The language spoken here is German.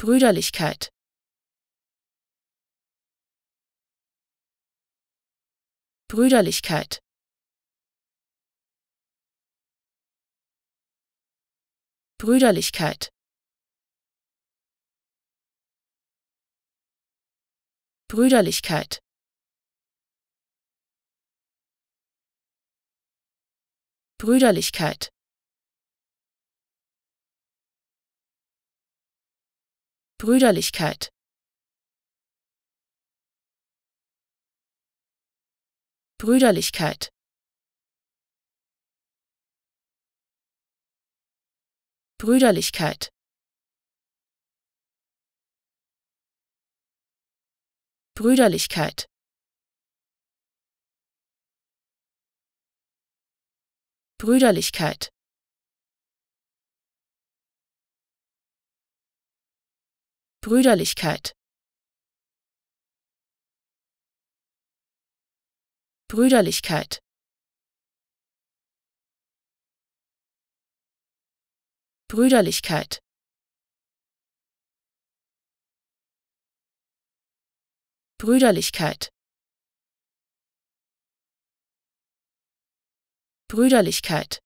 Brüderlichkeit Brüderlichkeit Brüderlichkeit Brüderlichkeit Brüderlichkeit Brüderlichkeit. Brüderlichkeit. Brüderlichkeit. Brüderlichkeit. Brüderlichkeit. Brüderlichkeit. Brüderlichkeit. Brüderlichkeit. Brüderlichkeit. Brüderlichkeit.